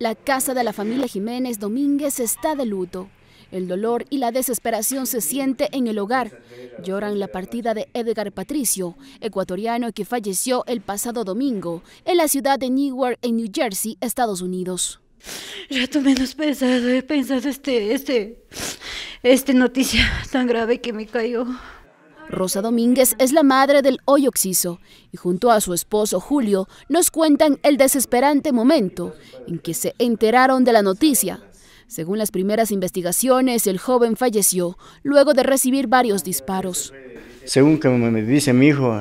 La casa de la familia Jiménez Domínguez está de luto. El dolor y la desesperación se siente en el hogar. Lloran la partida de Edgar Patricio, ecuatoriano que falleció el pasado domingo en la ciudad de Newark, en New Jersey, Estados Unidos. Rato menos pensado, he pensado este, este, este noticia tan grave que me cayó. Rosa Domínguez es la madre del hoy occiso y junto a su esposo Julio nos cuentan el desesperante momento en que se enteraron de la noticia. Según las primeras investigaciones, el joven falleció luego de recibir varios disparos. Según que me dice mi hijo,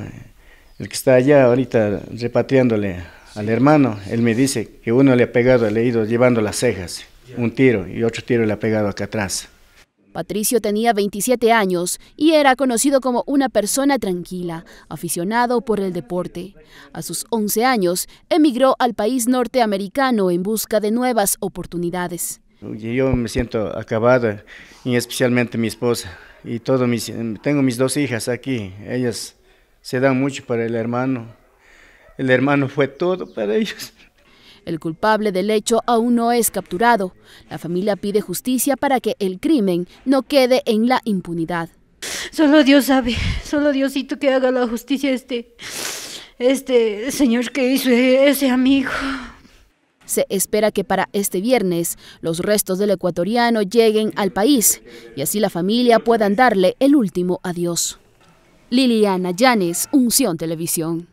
el que está allá ahorita repatriándole al hermano, él me dice que uno le ha pegado, le ha ido llevando las cejas, un tiro y otro tiro le ha pegado acá atrás. Patricio tenía 27 años y era conocido como una persona tranquila, aficionado por el deporte. A sus 11 años, emigró al país norteamericano en busca de nuevas oportunidades. Yo me siento acabada, y especialmente mi esposa. Y tengo mis dos hijas aquí, ellas se dan mucho para el hermano. El hermano fue todo para ellos. El culpable del hecho aún no es capturado. La familia pide justicia para que el crimen no quede en la impunidad. Solo Dios sabe, solo Diosito que haga la justicia este, este señor que hizo ese amigo. Se espera que para este viernes los restos del ecuatoriano lleguen al país y así la familia puedan darle el último adiós. Liliana Llanes, Unción Televisión.